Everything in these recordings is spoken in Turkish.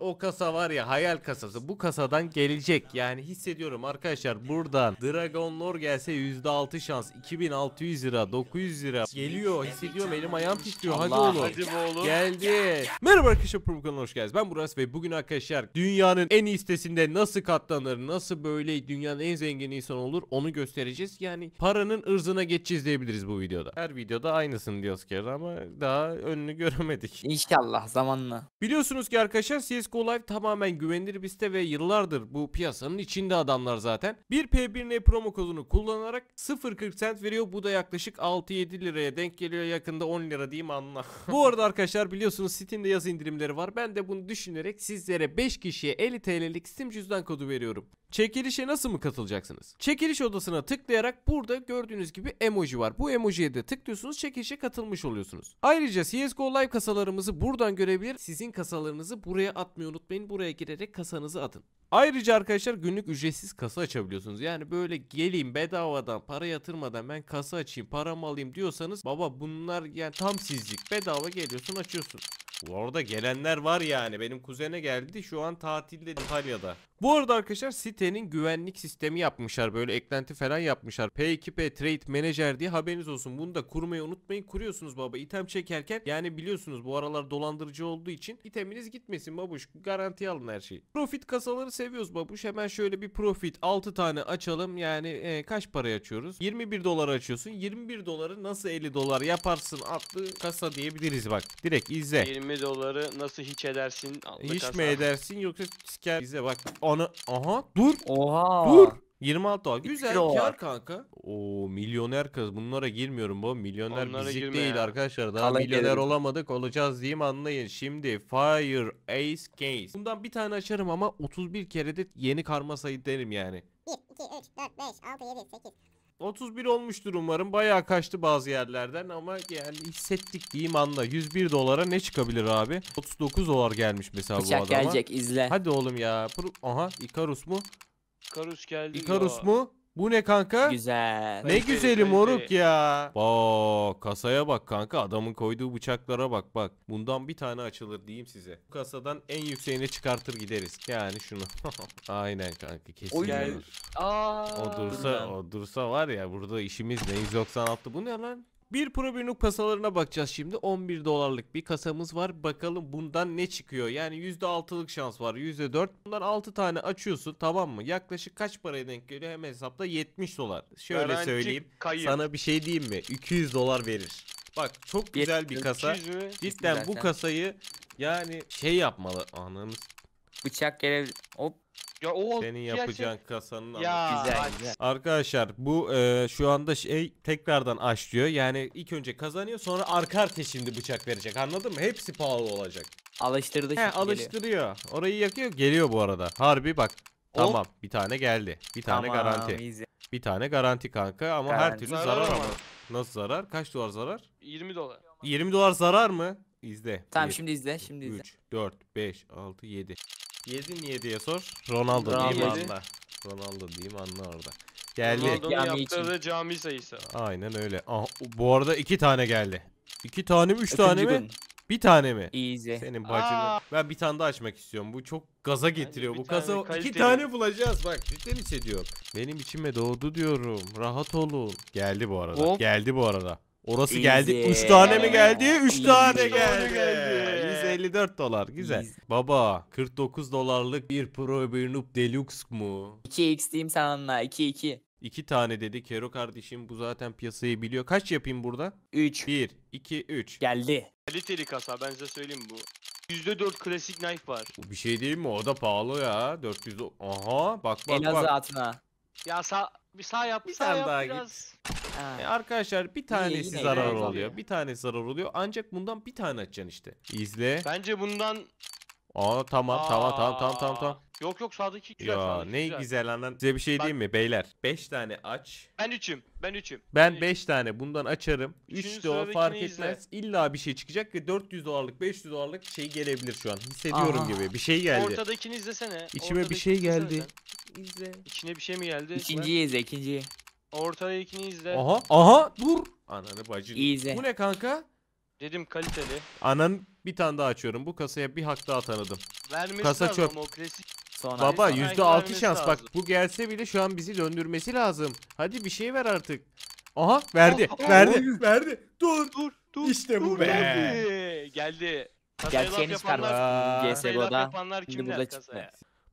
O kasa var ya hayal kasası bu kasadan gelecek yani hissediyorum arkadaşlar buradan Dragon Lore gelse %6 şans 2600 lira 900 lira geliyor hissediyorum elim ayağım titriyor hadi oğlum hadi geldi Merhaba arkadaşlar Provokan'a hoş geldiniz ben Buras ve bugün arkadaşlar dünyanın en iyi sitesinde nasıl katlanır nasıl böyle dünyanın en zengin insan olur onu göstereceğiz yani paranın ırzına geçeceğiz diyebiliriz bu videoda her videoda aynısını diyoruz ki ama daha önünü göremedik İnşallah zamanla Biliyorsunuz ki arkadaşlar siz CSGO Live tamamen güvenilir bir site ve yıllardır bu piyasanın içinde adamlar zaten. Bir p 1 n promo kodunu kullanarak 0.40 cent veriyor. Bu da yaklaşık 6-7 liraya denk geliyor. Yakında 10 lira diyeyim anla. bu arada arkadaşlar biliyorsunuz Steam'de yaz indirimleri var. Ben de bunu düşünerek sizlere 5 kişiye 50 TL'lik Steam cüzdan kodu veriyorum. Çekilişe nasıl mı katılacaksınız? Çekiliş odasına tıklayarak burada gördüğünüz gibi emoji var. Bu emojiye de tıklıyorsunuz çekilişe katılmış oluyorsunuz. Ayrıca CSGO Live kasalarımızı buradan görebilir. Sizin kasalarınızı buraya atmayı unutmayın. Buraya girerek kasanızı atın. Ayrıca arkadaşlar günlük ücretsiz kasa açabiliyorsunuz. Yani böyle geleyim bedavadan para yatırmadan ben kasa açayım paramı alayım diyorsanız baba bunlar yani tam sizlik bedava geliyorsun açıyorsun. Bu arada gelenler var yani benim kuzene geldi şu an tatilde İtalya'da. Bu arada arkadaşlar sitenin güvenlik sistemi yapmışlar. Böyle eklenti falan yapmışlar. P2P Trade Manager diye haberiniz olsun. Bunu da kurmayı unutmayın. Kuruyorsunuz baba item çekerken. Yani biliyorsunuz bu aralar dolandırıcı olduğu için iteminiz gitmesin babuş. Garanti alın her şeyi. Profit kasaları seviyoruz babuş. Hemen şöyle bir profit 6 tane açalım. Yani e, kaç para açıyoruz? 21 dolar açıyorsun. 21 doları nasıl 50 dolar yaparsın adlı kasa diyebiliriz bak. Direkt izle. 20 doları nasıl hiç edersin? Hiç kasa. mi edersin yoksa siker izle bak ana aha dur. Oha. Dur. 26 dolar. Güzel Kilo kar kanka. O milyoner kız. Bunlara girmiyorum bu. Milyoner bizlik girme değil ya. arkadaşlar. Daha Kala milyoner gelelim. olamadık. Olacağız diyeyim anlayın. Şimdi Fire Ace Case. Bundan bir tane açarım ama 31 kere de yeni karma sayı derim yani. 1, 2, 3, 4, 5, 6, 7, 8, 31 olmuştur umarım. Bayağı kaçtı bazı yerlerden ama yani hissettik diyeyim anla. 101 dolara ne çıkabilir abi? 39 dolar gelmiş mesela Bıçak bu adama. gelecek izle. Hadi oğlum ya. Aha Icarus mu? Karus geldi. Icarus ya. mu? Bu ne kanka? Güzel. Ne Kaliteli, güzeli moruk ya. Bak kasaya bak kanka adamın koyduğu bıçaklara bak bak. Bundan bir tane açılır diyeyim size. Bu kasadan en yükseğine çıkartır gideriz. Yani şunu. Aynen kanka kesin. O, Aa, o dursa o dursa var ya burada işimiz ne 196 bu ne lan? Bir pro birlik kasalarına bakacağız şimdi. 11 dolarlık bir kasamız var. Bakalım bundan ne çıkıyor? Yani %6'lık şans var. %4. Bundan 6 tane açıyorsun tamam mı? Yaklaşık kaç paraya denk geliyor? Hem hesapta 70 dolar. Şöyle Garanti söyleyeyim. Kayıp. Sana bir şey diyeyim mi? 200 dolar verir. Bak çok güzel bir kasa. Cidden bu kasayı yani şey yapmalı. Anamız Bıçak gelebilir. Hop. Ya o Senin şey- yapacağın şey- kasanın Ya. Güzel güzel. Arkadaşlar bu e, şu anda şey tekrardan aç diyor. Yani ilk önce kazanıyor sonra arka arkaya şimdi bıçak verecek. Anladın mı? Hepsi pahalı olacak. Alıştırdı He şimdi geliyor. alıştırıyor. Orayı yakıyor. Geliyor bu arada. Harbi bak. Hop. Tamam. Bir tane geldi. Bir tane Tamam, garanti. easy. Bir tane garanti kanka ama her türlü zarar, ama. Nasıl zarar? Kaç dolar zarar? 20 dolar. 20 dolar zarar mı? İzle. Tamam şimdi izle şimdi izle. 3, 4, 5, 6, 7. 7 niye diye sor. Ronaldo, Ronaldo. diyeyim anla. Ronaldo diyeyim anla orada. Geldi. Ronaldo'nun Cami için. cami sayısı. Aynen öyle. Aha, bu arada iki tane geldi. İki tane mi, üç tane mi? Bir tane mi? Easy. Senin bacını. Ben bir tane daha açmak istiyorum. Bu çok gaza getiriyor. Bu tane kasa kaliteli. iki tane bulacağız bak. Cidden hissediyorum. Benim içime doğdu diyorum. Rahat olun. Geldi bu arada. Hop. Geldi bu arada. Orası Easy. geldi. Üç tane mi geldi? Üç Easy. tane geldi. 54 dolar güzel. Biz... Baba 49 dolarlık bir Pro bir Deluxe mu? 2x diyeyim sana 2 2. İki tane dedi. Kero kardeşim bu zaten piyasayı biliyor. Kaç yapayım burada? 3. 1, 2, 3. Geldi. Kaliteli kasa ben size söyleyeyim bu. %4 klasik knife var. bu Bir şey değil mi? O da pahalı ya. 400 Aha bak bak Elazığ bak. Elazığ atına. Ya sağ bir sağ yap, bir sağ yap daha biraz. Git. E arkadaşlar bir tanesi yine zarar oluyor. oluyor. Bir tanesi zarar oluyor. Ancak bundan bir tane açacaksın işte. İzle. Bence bundan Aa tamam tamam tamam tamam tamam tamam. Yok yok sağdaki güzel. Ya sağdaki ne güzel. güzel lan. Size bir şey Bak- diyeyim mi beyler? 5 tane aç. Ben üçüm. Ben üçüm. Ben 5 tane bundan açarım. 3 Üçüncü de fark izle. etmez. İlla bir şey çıkacak ve 400 dolarlık 500 dolarlık şey gelebilir şu an. Hissediyorum Aha. gibi. Bir şey geldi. Ortadakini izlesene. İçime bir şey geldi. sen. İzle. İçine bir şey mi geldi? İkinciyi izle ikinciyi ikini izle. Aha aha dur. Ananı bacı. İzle. Bu ne kanka? Dedim kaliteli. Anan bir tane daha açıyorum. Bu kasaya bir hak daha tanıdım. Vermesi Kasa lazım çöp. o klasik. Sonra Baba yüzde altı şans lazım. bak bu gelse bile şu an bizi döndürmesi lazım. Hadi bir şey ver artık. Aha verdi Oh, oh, verdi oh. verdi. Dur. Dur dur. İşte bu dur, be. Geldi. Kasaya laf Gerçeğiniz yapanlar- kardeşim. GSGO'da kasaya laf yapanlar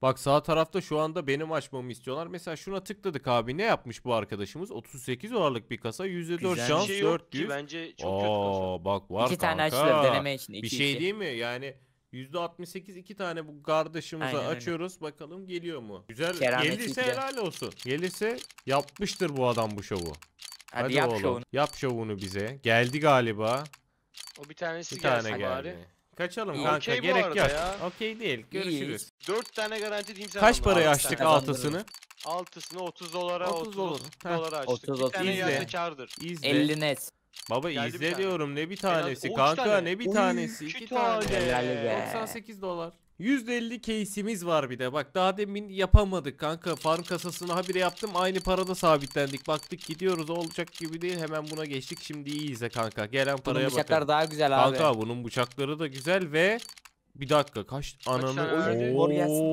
Bak sağ tarafta şu anda benim açmamı istiyorlar. Mesela şuna tıkladık abi. Ne yapmış bu arkadaşımız? 38 dolarlık bir kasa. %4 Güzel şans şey 400. Ki, bence çok Aa, kötü kasa. Bak var iki kanka. tane açtılar deneme için. Iki, bir şey iki. değil mi? Yani %68 iki tane bu kardeşimize Aynen, açıyoruz. Öyle. Bakalım geliyor mu? Güzel. Keramet Gelirse iki. helal olsun. Gelirse yapmıştır bu adam bu şovu. Hadi, Hadi yap oğlum. şovunu. Yap şovunu bize. Geldi galiba. O bir tanesi bir tane geldi. Bari. Kaçalım kanka okay gerek yok. Okey değil. Görüşürüz. 4 tane garanti imza. Kaç paraya açtık altısını? Altısını 30 dolara 30, 30 dolara açtık. 30, 30. tane izle. İzle. 50 net. Baba Geldi izle diyorum ne bir tanesi. Kanka tane. ne bir tanesi. 2 tane. 98 dolar. %50 case'imiz var bir de. Bak daha demin yapamadık kanka. Farm kasasını habire yaptım. Aynı parada sabitlendik. Baktık gidiyoruz. Olacak gibi değil. Hemen buna geçtik. Şimdi iyiyiz de kanka. Gelen paraya bunun bıçaklar bakın. daha güzel abi. Kanka bunun bıçakları da güzel ve bir dakika kaç? tane Ananı.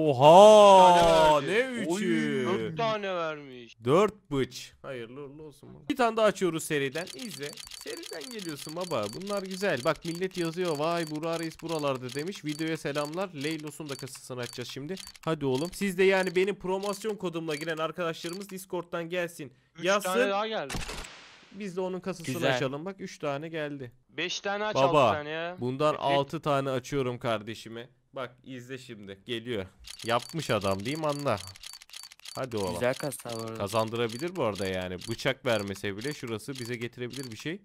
Oha! Ne üçü? 4 tane vermiş. Dört bıç. Hayırlı uğurlu olsun. baba. Bir tane daha açıyoruz seriden. İzle. Seriden geliyorsun baba. Bunlar güzel. Bak millet yazıyor. Vay Burak Reis buralarda demiş. Videoya selamlar. Leylos'un da kasasını açacağız şimdi. Hadi oğlum. Siz de yani benim promosyon kodumla giren arkadaşlarımız Discord'dan gelsin. 3 Yazsın. tane daha geldi. Biz de onun kasasını Güzel. açalım. Bak 3 tane geldi. 5 tane aç Baba, 6 ya. Bundan Efendim? 6 tane açıyorum kardeşimi. Bak izle şimdi. Geliyor. Yapmış adam değil mi anla. Hadi oğlum. Güzel kasa bu Kazandırabilir bu arada yani. Bıçak vermese bile şurası bize getirebilir bir şey.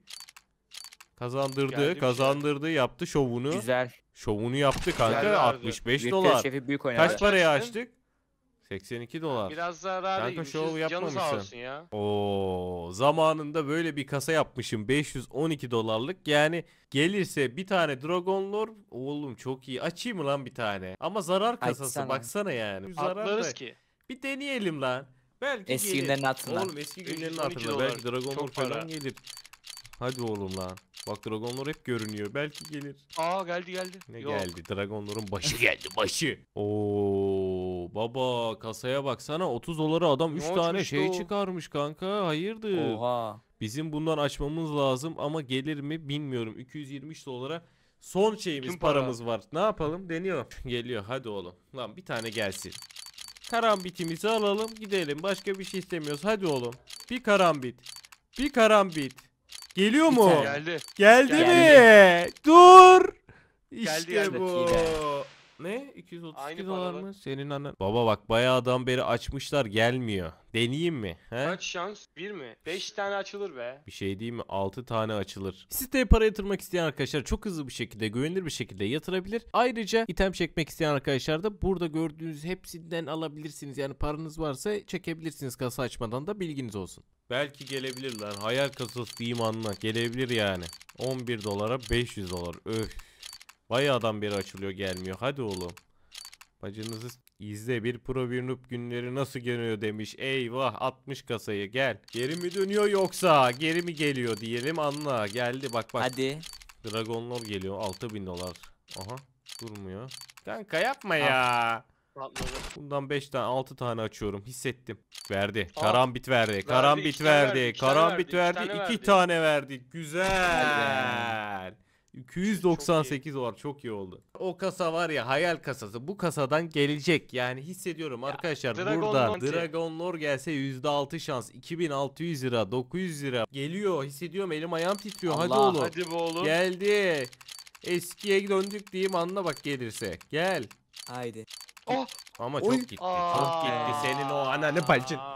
Kazandırdı, Geldi şey. kazandırdı, şey. yaptı şovunu. Güzel. Şovunu yaptı kanka. Güzel 65 vardı. dolar. Kaç paraya açtık? 82 dolar. Biraz daha zarar Kanka şov yapmamışsın. ya. Oo, zamanında böyle bir kasa yapmışım 512 dolarlık. Yani gelirse bir tane Dragon Lord oğlum çok iyi. Açayım mı lan bir tane? Ama zarar kasası Açsana. baksana yani. Zarar Atlarız ki. Bir deneyelim lan. Belki eski gelir. günlerin altında. Oğlum eski günlerin altında Belki Dragon Lord falan gelir. Hadi oğlum lan. Bak dragon lord hep görünüyor. Belki gelir. Aa geldi geldi. Ne Yok. geldi? lordun başı geldi başı. Oo baba kasaya baksana 30 dolara adam 3 tane şey çıkarmış kanka. Hayırdır? Oha. Bizim bundan açmamız lazım ama gelir mi bilmiyorum. 220 dolara son şeyimiz para. paramız var. Ne yapalım? Deniyor. Geliyor hadi oğlum. Lan bir tane gelsin. Karambitimizi alalım gidelim. Başka bir şey istemiyoruz. Hadi oğlum. Bir karambit. Bir karambit. Geliyor mu? tane. Geldi. Geldi, mi? Dur. İşte geldi. bu. Hile. Ne? 232 dolar mı? Senin anan. Baba bak adam beri açmışlar gelmiyor. Deneyeyim mi? He? Kaç şans? Bir mi? Beş tane açılır be. Bir şey diyeyim. mi? 6 tane açılır. Siteye para yatırmak isteyen arkadaşlar çok hızlı bir şekilde, güvenilir bir şekilde yatırabilir. Ayrıca item çekmek isteyen arkadaşlar da burada gördüğünüz hepsinden alabilirsiniz. Yani paranız varsa çekebilirsiniz kasa açmadan da bilginiz olsun. Belki gelebilirler. Hayal kasası diyeyim anla. Gelebilir yani. 11 dolara 500 dolar. Öf. Bayağıdan beri açılıyor gelmiyor. Hadi oğlum. Bacınızı izle bir pro bir noob günleri nasıl geliyor demiş. Eyvah 60 kasayı gel. Geri mi dönüyor yoksa geri mi geliyor diyelim anla. Geldi bak bak. Hadi. Dragon Lord geliyor 6000 dolar. Aha durmuyor. Kanka yapma ya. Bundan 5 tane 6 tane açıyorum hissettim. Verdi. Aa, karambit verdi. verdi karambit verdi. verdi. Karambit verdi. 2 tane, tane verdi. Güzel. 298 çok var. Çok iyi oldu. O kasa var ya hayal kasası. Bu kasadan gelecek. Yani hissediyorum ya, arkadaşlar Dragon burada Lord Dragon Lore gelse %6 şans. 2600 lira, 900 lira. Geliyor. Hissediyorum elim ayağım titriyor. Allah, hadi oğlum. Hadi oğlum. Geldi. Eskiye döndük diyeyim anla bak gelirse. Gel. Haydi. Oh. Ama Oy. çok gitti. Aa. Çok gitti senin o ananı balcın.